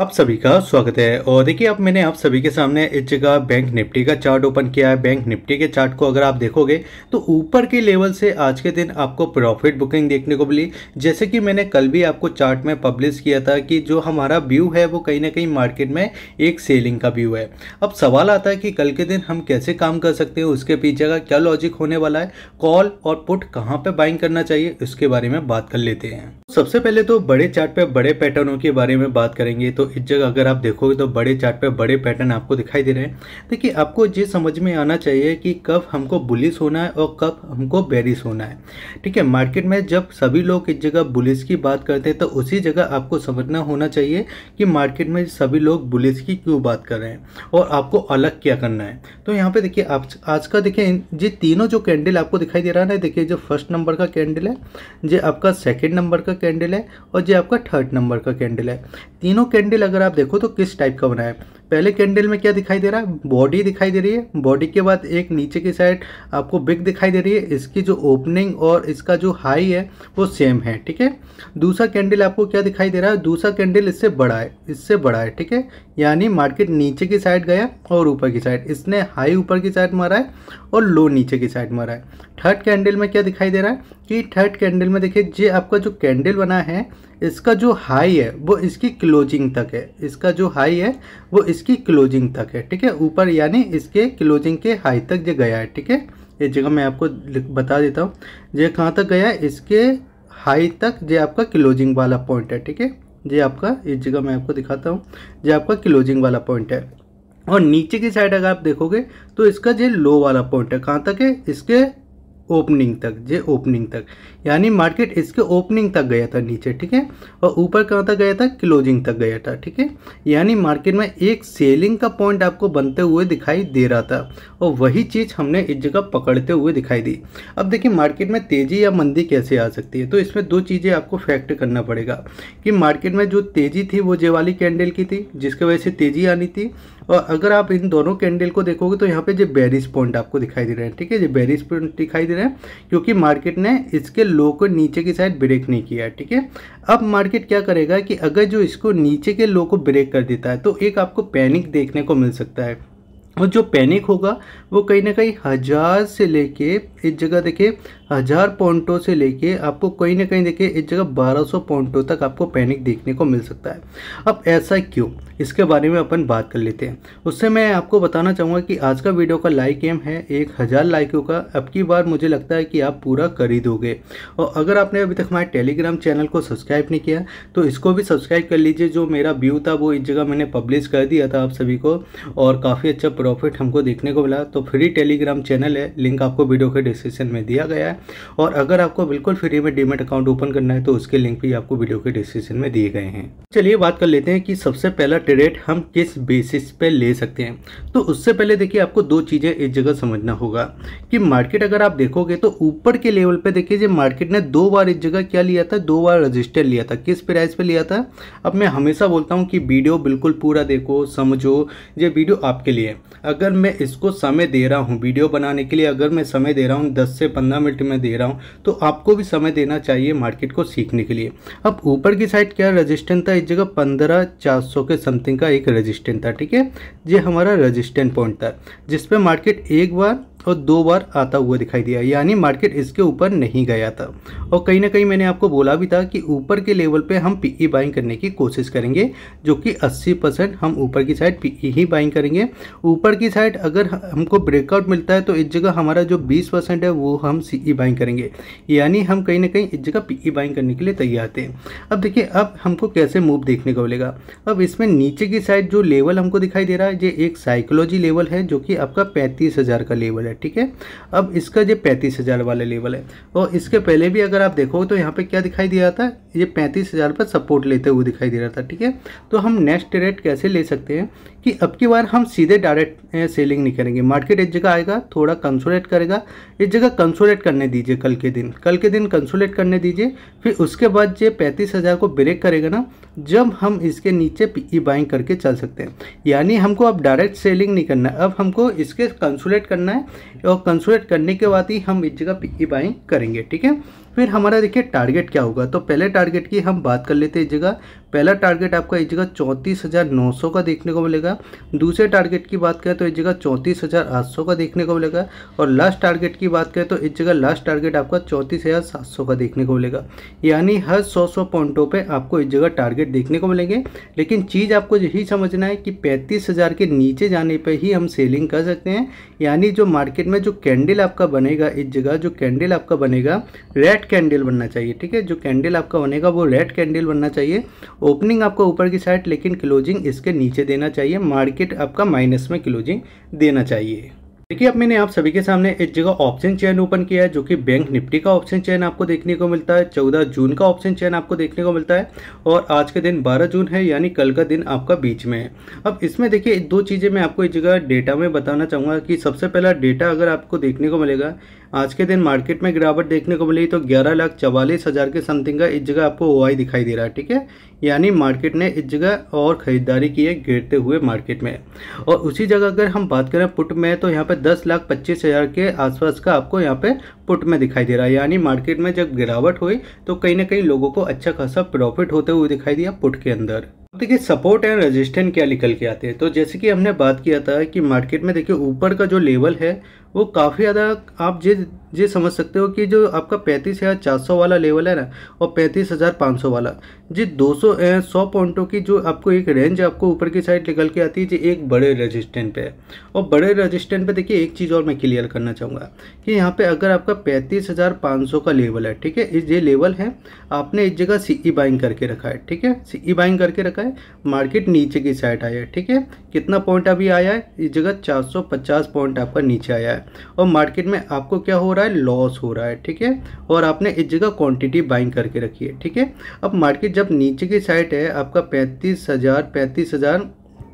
आप सभी का स्वागत है और देखिए अब मैंने आप सभी के सामने इस जगह बैंक निफ्टी का चार्ट ओपन किया है बैंक निफ्टी के चार्ट को अगर आप देखोगे तो ऊपर के लेवल से आज के दिन आपको प्रॉफिट बुकिंग देखने को मिली जैसे कि मैंने कल भी आपको चार्ट में पब्लिश किया था कि जो हमारा व्यू है वो कहीं ना कहीं मार्केट में एक सेलिंग का व्यू है अब सवाल आता है कि कल के दिन हम कैसे काम कर सकते हैं उसके पीछे का क्या लॉजिक होने वाला है कॉल और पुट कहाँ पर बाइंग करना चाहिए उसके बारे में बात कर लेते हैं सबसे पहले तो बड़े चार्ट बड़े पैटर्नों के बारे में बात करेंगे तो इस जगह अगर आप देखोगे तो बड़े चार्ट पे बड़े पैटर्न आपको दिखाई दे रहे हैं देखिए आपको ये समझ में आना चाहिए कि कब हमको बुलिस होना है और कब हमको बेरिस होना है ठीक है मार्केट में जब सभी लोग इस जगह बुलिस की बात करते हैं तो उसी जगह आपको समझना होना चाहिए कि मार्केट में सभी लोग बुलिस की क्यों बात कर रहे हैं और आपको अलग क्या करना है तो यहाँ पे देखिए आप आज का देखिए ये तीनों जो कैंडल आपको दिखाई दे रहा है ना देखिए जो फर्स्ट नंबर का कैंडल है ये आपका सेकेंड नंबर का कैंडल है और ये आपका थर्ड नंबर का कैंडल है तीनों कैंडल डिटेल अगर आप देखो तो किस टाइप का बना है पहले कैंडल में क्या दिखाई दे रहा है बॉडी दिखाई दे रही है बॉडी के बाद एक नीचे की साइड आपको बिग दिखाई दे रही है इसकी जो ओपनिंग और इसका जो हाई है वो सेम है ठीक है दूसरा कैंडल आपको क्या दिखाई दे रहा है दूसरा कैंडल इससे बड़ा है इससे बड़ा है ठीक है यानी मार्केट नीचे की साइड गया और ऊपर की साइड इसने हाई ऊपर की साइड मारा है और लो नीचे की साइड मारा है थर्ड कैंडल में क्या दिखाई दे रहा है कि थर्ड कैंडल में देखिए ये आपका जो कैंडल बना है इसका जो हाई है वो इसकी क्लोजिंग तक है इसका जो हाई है वो इस इसकी क्लोजिंग तक है ठीक है ऊपर यानी इसके क्लोजिंग के हाई तक जो गया है ठीक है ये जगह मैं आपको बता देता हूँ जो कहाँ तक गया है इसके हाई तक जो आपका क्लोजिंग वाला पॉइंट है ठीक है ये आपका इस जगह मैं आपको दिखाता हूँ ये आपका क्लोजिंग वाला पॉइंट है और नीचे की साइड अगर आप देखोगे तो इसका जो लो वाला पॉइंट है कहाँ तक है इसके ओपनिंग तक जे ओपनिंग तक यानी मार्केट इसके ओपनिंग तक गया था नीचे ठीक है और ऊपर कहाँ तक गया था क्लोजिंग तक गया था ठीक है यानी मार्केट में एक सेलिंग का पॉइंट आपको बनते हुए दिखाई दे रहा था और वही चीज़ हमने इस जगह पकड़ते हुए दिखाई दी अब देखिए मार्केट में तेज़ी या मंदी कैसे आ सकती है तो इसमें दो चीज़ें आपको फैक्ट करना पड़ेगा कि मार्केट में जो तेज़ी थी वो जे वाली कैंडल की थी जिसकी वजह से तेज़ी आनी थी और अगर आप इन दोनों कैंडल को देखोगे तो यहाँ पे जो बैरिस पॉइंट आपको दिखाई दे रहे हैं ठीक है जो बैरिस पॉइंट दिखाई दे रहे हैं क्योंकि मार्केट ने इसके लो को नीचे की साइड ब्रेक नहीं किया है ठीक है अब मार्केट क्या करेगा कि अगर जो इसको नीचे के लो को ब्रेक कर देता है तो एक आपको पैनिक देखने को मिल सकता है और जो पैनिक होगा वो कहीं ना कहीं हज़ार से लेके इस जगह देखिए हज़ार पॉइंटों से लेके आपको कहीं ना कहीं देखिए इस जगह 1200 पॉइंटों तक आपको पैनिक देखने को मिल सकता है अब ऐसा क्यों इसके बारे में अपन बात कर लेते हैं उससे मैं आपको बताना चाहूँगा कि आज का वीडियो का लाइक एम है एक हज़ार लाइकों का अब की बार मुझे लगता है कि आप पूरा खरीदोगे दोगे और अगर आपने अभी तक हमारे टेलीग्राम चैनल को सब्सक्राइब नहीं किया तो इसको भी सब्सक्राइब कर लीजिए जो मेरा व्यू था वो इस जगह मैंने पब्लिश कर दिया था आप सभी को और काफ़ी अच्छा प्रॉफिट हमको देखने को मिला तो फ्री टेलीग्राम चैनल है लिंक आपको वीडियो के डिस्क्रिप्शन में दिया गया है और अगर आपको बिल्कुल फ्री में डीमेट अकाउंट ओपन करना है तो उसके लिंक भी आपको वीडियो के डिस्क्रिप्शन में दिए गए हैं चलिए बात कर लेते हैं कि सबसे पहला ट्रेड हम किस बेसिस पे ले सकते हैं तो उससे पहले देखिए आपको दो चीज़ें एक जगह समझना होगा कि मार्केट अगर आप देखोगे तो ऊपर के लेवल पे देखिए जी मार्केट ने दो बार एक जगह क्या लिया था दो बार रजिस्टर लिया था किस प्राइस पे लिया था अब मैं हमेशा बोलता हूँ कि वीडियो बिल्कुल पूरा देखो समझो ये वीडियो आपके लिए अगर मैं इसको समय दे रहा हूँ वीडियो बनाने के लिए अगर मैं समय दे रहा हूँ दस से पंद्रह मिनट में दे रहा हूँ तो आपको भी समय देना चाहिए मार्केट को सीखने के लिए अब ऊपर की साइड क्या रजिस्टेंट था इस जगह पंद्रह चार सौ के समथिंग का एक रजिस्टेंट था ठीक है ये हमारा रजिस्टेंट पॉइंट था जिसपे मार्केट एक बार और दो बार आता हुआ दिखाई दिया यानी मार्केट इसके ऊपर नहीं गया था और कहीं ना कहीं मैंने आपको बोला भी था कि ऊपर के लेवल पे हम पीई बाइंग e करने की कोशिश करेंगे जो कि 80 परसेंट हम ऊपर की साइड पीई e ही बाइंग करेंगे ऊपर की साइड अगर हमको ब्रेकआउट मिलता है तो इस जगह हमारा जो बीस परसेंट है वो हम सी बाइंग e करेंगे यानी हम कहीं ना कहीं इस जगह पी बाइंग करने के लिए तैयार थे अब देखिए अब हमको कैसे मूव देखने को मिलेगा अब इसमें नीचे की साइड जो लेवल हमको दिखाई दे रहा है ये एक साइकोलॉजी लेवल है जो कि आपका पैंतीस का लेवल है ठीक है अब इसका जो पैंतीस हज़ार वाले लेवल है और तो इसके पहले भी अगर आप देखो तो यहाँ पे क्या दिखाई दे रहा था ये पैंतीस हज़ार पर सपोर्ट लेते हुए दिखाई दे रहा था ठीक है तो हम नेक्स्ट रेट कैसे ले सकते हैं कि अब की बार हम सीधे डायरेक्ट सेलिंग नहीं करेंगे मार्केट एक जगह आएगा थोड़ा कंसोलेट करेगा इस जगह कंसोलेट करने दीजिए कल के दिन कल के दिन कंसोलेट करने दीजिए फिर उसके बाद जो पैंतीस हज़ार को ब्रेक करेगा ना जब हम इसके नीचे पी बाइंग करके चल सकते हैं यानी हमको अब डायरेक्ट सेलिंग नहीं करना अब हमको इसके कंसोलेट करना है और कंसोलेट करने के बाद ही हम इस जगह पी बाइंग करेंगे ठीक है फिर हमारा देखिए टारगेट क्या होगा तो पहले टारगेट की हम बात कर लेते हैं इस जगह पहला टारगेट आपका इस जगह चौंतीस हज़ार नौ सौ का देखने को मिलेगा दूसरे टारगेट की बात करें तो इस जगह चौंतीस हज़ार आठ सौ का देखने को मिलेगा और लास्ट टारगेट की बात करें तो इस जगह लास्ट टारगेट आपका चौंतीस हज़ार सात सौ का देखने को मिलेगा यानी हर सौ सौ पॉइंटों पर आपको इस जगह टारगेट देखने को मिलेंगे लेकिन चीज़ आपको यही समझना है कि पैंतीस हज़ार के नीचे जाने पर ही हम सेलिंग कर सकते हैं यानी जो मार्केट में जो कैंडल आपका बनेगा इस जगह जो कैंडल आपका बनेगा रेड रेड कैंडल बनना चाहिए ठीक है जो कैंडल आपका बनेगा वो रेड कैंडल बनना चाहिए ओपनिंग आपका ऊपर की साइड लेकिन क्लोजिंग इसके नीचे देना चाहिए मार्केट आपका माइनस में क्लोजिंग देना चाहिए देखिए अब मैंने आप सभी के सामने एक जगह ऑप्शन चेन ओपन किया है जो कि बैंक निफ्टी का ऑप्शन चेन आपको देखने को मिलता है 14 जून का ऑप्शन चेन आपको देखने को मिलता है और आज के दिन 12 जून है यानी कल का दिन आपका बीच में है अब इसमें देखिए दो चीज़ें मैं आपको एक जगह डेटा में बताना चाहूँगा कि सबसे पहला डेटा अगर आपको देखने को मिलेगा आज के दिन मार्केट में गिरावट देखने को मिली तो ग्यारह लाख चवालीस हज़ार के समथिंग का इस जगह आपको ओ दिखाई दे रहा है ठीक है यानी मार्केट ने इस जगह और ख़रीदारी की है गिरते हुए मार्केट में और उसी जगह अगर हम बात करें पुट में तो यहाँ पर दस लाख पच्चीस हज़ार के आसपास का आपको यहाँ पे पुट में दिखाई दे रहा है यानी मार्केट में जब गिरावट हुई तो कहीं ना कहीं लोगों को अच्छा खासा प्रॉफिट होते हुए दिखाई दिया पुट के अंदर देखिए सपोर्ट एंड रेजिस्टेंस क्या निकल के आते हैं तो जैसे कि हमने बात किया था कि मार्केट में देखिए ऊपर का जो लेवल है वो काफ़ी ज़्यादा आप जे ये समझ सकते हो कि जो आपका पैंतीस हज़ार चार सौ वाला लेवल है ना और पैंतीस हज़ार पाँच सौ वाला जी दो सौ सौ पॉइंटों की जो आपको एक रेंज आपको ऊपर की साइड निकल के आती है जी एक बड़े रजिस्टेंट पे है और बड़े रजिस्टेंट पे देखिए एक चीज़ और मैं क्लियर करना चाहूँगा कि यहाँ पे अगर आपका पैंतीस हज़ार पाँच सौ का लेवल है ठीक है ये लेवल है आपने इस जगह सी बाइंग e करके रखा है ठीक है सी बाइंग e करके रखा है मार्केट नीचे की साइड आया है ठीक है कितना पॉइंट अभी आया है इस जगह चार सौ पचास पॉइंट आपका नीचे आया है और मार्केट में आपको क्या हो रहा है लॉस हो रहा है ठीक है और आपने इस जगह क्वांटिटी बाइंग करके रखी है ठीक है अब मार्केट जब नीचे की साइड है आपका पैंतीस हज़ार पैंतीस हज़ार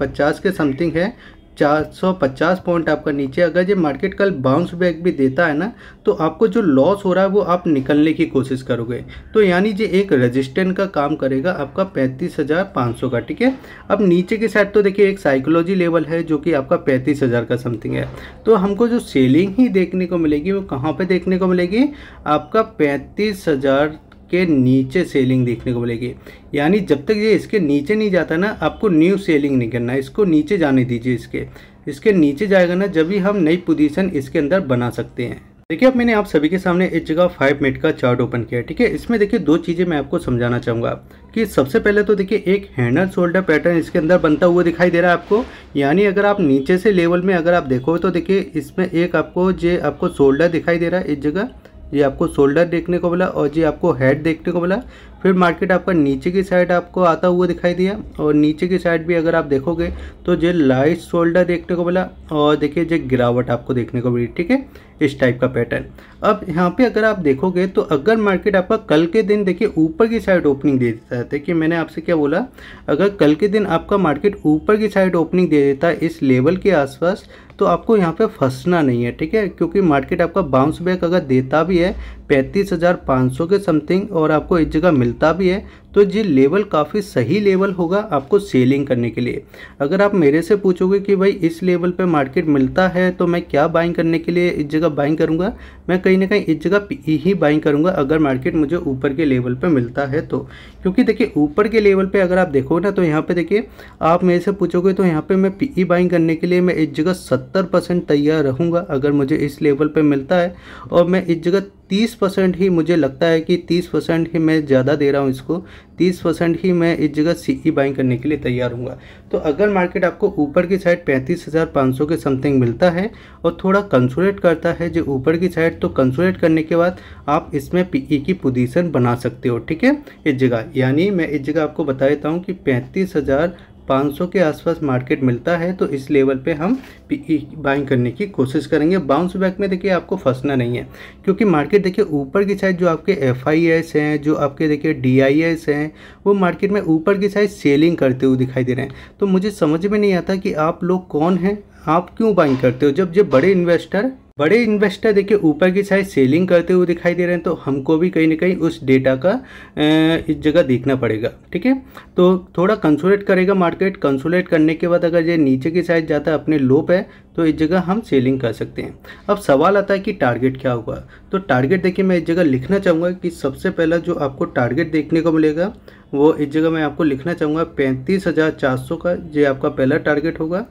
पचास के समथिंग है 450 पॉइंट आपका नीचे अगर ये मार्केट कल बाउंस बैक भी देता है ना तो आपको जो लॉस हो रहा है वो आप निकलने की कोशिश करोगे तो यानी ये एक रजिस्टेंट का काम करेगा आपका पैंतीस हज़ार पाँच सौ का ठीक है अब नीचे की साइड तो देखिए एक साइकोलॉजी लेवल है जो कि आपका पैंतीस हज़ार का समथिंग है तो हमको जो सेलिंग ही देखने को मिलेगी वो कहाँ पर देखने को मिलेगी आपका पैंतीस हज़ार के नीचे सेलिंग देखने को मिलेगी यानी जब तक ये इसके नीचे नहीं जाता ना आपको न्यू सेलिंग नहीं करना इसको नीचे जाने दीजिए इसके इसके नीचे जाएगा ना जब भी हम नई पोजीशन इसके अंदर बना सकते हैं देखिए अब मैंने आप सभी के सामने एक जगह फाइव मिनट का चार्ट ओपन किया ठीक है इसमें देखिए दो चीज़ें मैं आपको समझाना चाहूँगा कि सबसे पहले तो देखिए एक हैंड एंड शोल्डर पैटर्न इसके अंदर बनता हुआ दिखाई दे रहा है आपको यानी अगर आप नीचे से लेवल में अगर आप देखो तो देखिए इसमें एक आपको जो आपको शोल्डर दिखाई दे रहा है एक जगह ये आपको शोल्डर देखने को मिला और ये आपको हेड देखने को मिला फिर मार्केट आपका नीचे की साइड आपको आता हुआ दिखाई दिया और नीचे की साइड भी अगर आप देखोगे तो ये लाइट शोल्डर देखने को मिला और देखिए ये गिरावट आपको देखने को मिली ठीक है इस टाइप का पैटर्न अब यहाँ पे अगर आप देखोगे तो अगर मार्केट आपका कल के दिन देखिए ऊपर की साइड ओपनिंग दे देता है देखिए मैंने आपसे क्या बोला अगर कल के दिन आपका मार्केट ऊपर की साइड ओपनिंग दे देता है इस लेवल के आसपास तो आपको यहाँ पे फंसना नहीं है ठीक है क्योंकि मार्केट आपका बाउंस बैक अगर देता भी है पैंतीस हज़ार पाँच सौ के समथिंग और आपको एक जगह मिलता भी है तो ये लेवल काफ़ी सही लेवल होगा आपको सेलिंग करने के लिए अगर आप मेरे से पूछोगे कि भाई इस लेवल पे मार्केट मिलता है तो मैं क्या बाइंग करने के लिए इस जगह बाइंग करूँगा मैं कहीं ना कहीं इस जगह ही बाइंग करूँगा अगर मार्केट मुझे ऊपर के लेवल पर मिलता है तो क्योंकि देखिए ऊपर के लेवल पर अगर आप देखो ना तो यहाँ पर देखिए आप मेरे से पूछोगे तो यहाँ पर मैं पी बाइंग e करने के लिए मैं इस जगह सत्तर तैयार रहूँगा अगर मुझे इस लेवल पर मिलता है और मैं इस जगह तीस परसेंट ही मुझे लगता है कि तीस परसेंट ही मैं ज़्यादा दे रहा हूँ इसको तीस परसेंट ही मैं इस जगह सी ई बाइंग करने के लिए तैयार हूँ तो अगर मार्केट आपको ऊपर की साइड पैंतीस हज़ार पाँच सौ के समथिंग मिलता है और थोड़ा कंसोलेट करता है जो ऊपर की साइड तो कंसोलेट करने के बाद आप इसमें पी ई e की पोजीशन बना सकते हो ठीक है इस जगह यानी मैं इस जगह आपको बता देता हूँ कि पैंतीस हज़ार 500 के आसपास मार्केट मिलता है तो इस लेवल पे हम बाइंग करने की कोशिश करेंगे बाउंस बैक में देखिए आपको फंसना नहीं है क्योंकि मार्केट देखिए ऊपर की साइड जो आपके एफ हैं जो आपके देखिए डी हैं वो मार्केट में ऊपर की साइड सेलिंग करते हुए दिखाई दे रहे हैं तो मुझे समझ में नहीं आता कि आप लोग कौन हैं आप क्यों बाइंग करते हो जब ये बड़े इन्वेस्टर बड़े इन्वेस्टर देखिए ऊपर की साइड सेलिंग करते हुए दिखाई दे रहे हैं तो हमको भी कहीं ना कहीं उस डेटा का इस जगह देखना पड़ेगा ठीक है तो थोड़ा कंसोलेट करेगा मार्केट कंसोलेट करने के बाद अगर ये नीचे की साइड जाता है अपने लो पे तो इस जगह हम सेलिंग कर सकते हैं अब सवाल आता है कि टारगेट क्या होगा तो टारगेट देखिए मैं इस जगह लिखना चाहूँगा कि सबसे पहला जो आपको टारगेट देखने को मिलेगा वो इस जगह मैं आपको लिखना चाहूँगा पैंतीस हज़ार चार सौ का ये आपका पहला टारगेट होगा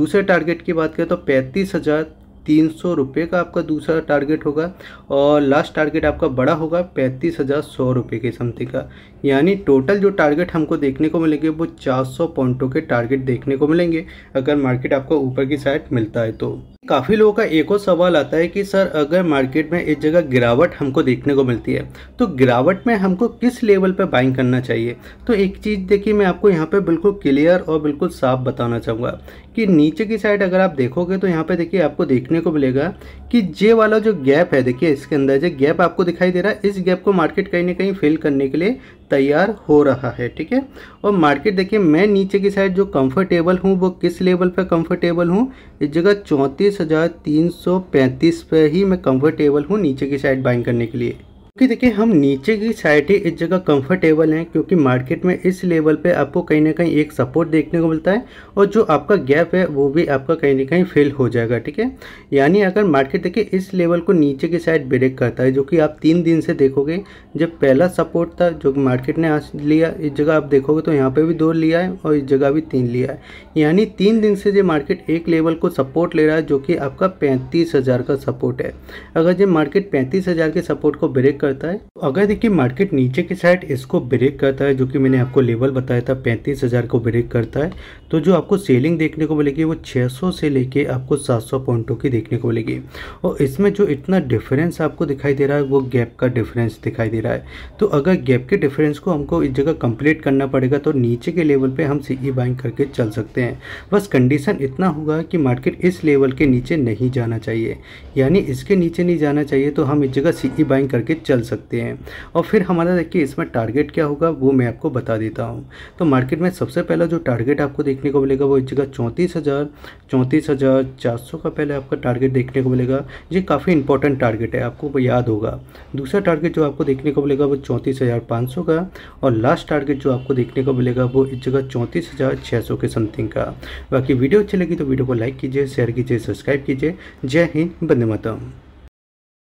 दूसरे टारगेट की बात करें तो पैंतीस हज़ार तीन सौ रुपये का आपका दूसरा टारगेट होगा और लास्ट टारगेट आपका बड़ा होगा पैंतीस हज़ार सौ रुपये के समथिंग का यानी टोटल जो टारगेट हमको देखने को मिलेंगे वो चार सौ पॉइंटों के टारगेट देखने को मिलेंगे अगर मार्केट आपको ऊपर की साइड मिलता है तो काफ़ी लोगों का एक और सवाल आता है कि सर अगर मार्केट में एक जगह गिरावट हमको देखने को मिलती है तो गिरावट में हमको किस लेवल पर बाइंग करना चाहिए तो एक चीज़ देखिए मैं आपको यहाँ पर बिल्कुल क्लियर और बिल्कुल साफ बताना चाहूँगा कि नीचे की साइड अगर आप देखोगे तो यहाँ पे देखिए आपको देखने को मिलेगा कि जे वाला जो गैप है देखिए इसके अंदर जो गैप आपको दिखाई दे रहा है इस गैप को मार्केट कहीं ना कहीं फिल करने के लिए तैयार हो रहा है ठीक है और मार्केट देखिए मैं नीचे की साइड जो कंफर्टेबल हूँ वो किस लेवल पर कंफर्टेबल हूँ इस जगह चौंतीस हज़ार तीन सौ पैंतीस पर ही मैं कंफर्टेबल हूँ नीचे की साइड बाइंग करने के लिए क्योंकि देखिए हम नीचे की साइड ही इस जगह कंफर्टेबल हैं क्योंकि मार्केट में इस लेवल पे आपको कहीं ना कहीं एक सपोर्ट देखने को मिलता है और जो आपका गैप है वो भी आपका कहीं ना कहीं फेल हो जाएगा ठीक है यानी अगर मार्केट देखिए इस लेवल को नीचे की साइड ब्रेक करता है जो कि आप तीन दिन से देखोगे जब पहला सपोर्ट था जो मार्केट ने आज लिया इस जगह आप देखोगे तो यहाँ पर भी दो लिया है और इस जगह भी तीन लिया है यानी तीन दिन से जो मार्केट एक लेवल को सपोर्ट ले रहा है जो कि आपका पैंतीस का सपोर्ट है अगर जब मार्केट पैंतीस के सपोर्ट को ब्रेक करता है तो अगर देखिए मार्केट नीचे की साइड इसको ब्रेक करता है जो कि मैंने आपको लेवल बताया था पैंतीस हज़ार को ब्रेक करता है तो जो आपको सेलिंग देखने को मिलेगी वो 600 से लेके आपको 700 पॉइंटों की देखने को मिलेगी और इसमें जो इतना डिफरेंस आपको दिखाई दे रहा है वो गैप का डिफरेंस दिखाई दे रहा है तो अगर गैप के डिफरेंस को हमको इस जगह कंप्लीट करना पड़ेगा तो नीचे के लेवल पर हम सीई बाइंग e करके चल सकते हैं बस कंडीशन इतना होगा कि मार्केट इस लेवल के नीचे नहीं जाना चाहिए यानी इसके नीचे नहीं जाना चाहिए तो हम इस जगह सीई बाइंग e करके चल सकते हैं और फिर हमारा देखिए इसमें टारगेट क्या होगा वो मैं आपको बता देता हूँ तो मार्केट में सबसे पहला जो टारगेट आपको देखने को मिलेगा वो इस जगह चौंतीस हज़ार चौंतीस हज़ार चार सौ का पहले आपका टारगेट देखने को मिलेगा ये काफ़ी इंपॉर्टेंट टारगेट है आपको याद होगा दूसरा टारगेट जो आपको देखने को मिलेगा वो चौंतीस हज़ार पाँच सौ का और लास्ट टारगेट जो आपको देखने को मिलेगा वो इस जगह चौंतीस हज़ार छः सौ के समथिंग का बाकी वीडियो अच्छी लगी तो वीडियो को लाइक कीजिए शेयर कीजिए सब्सक्राइब कीजिए जय हिंद बंदे मातम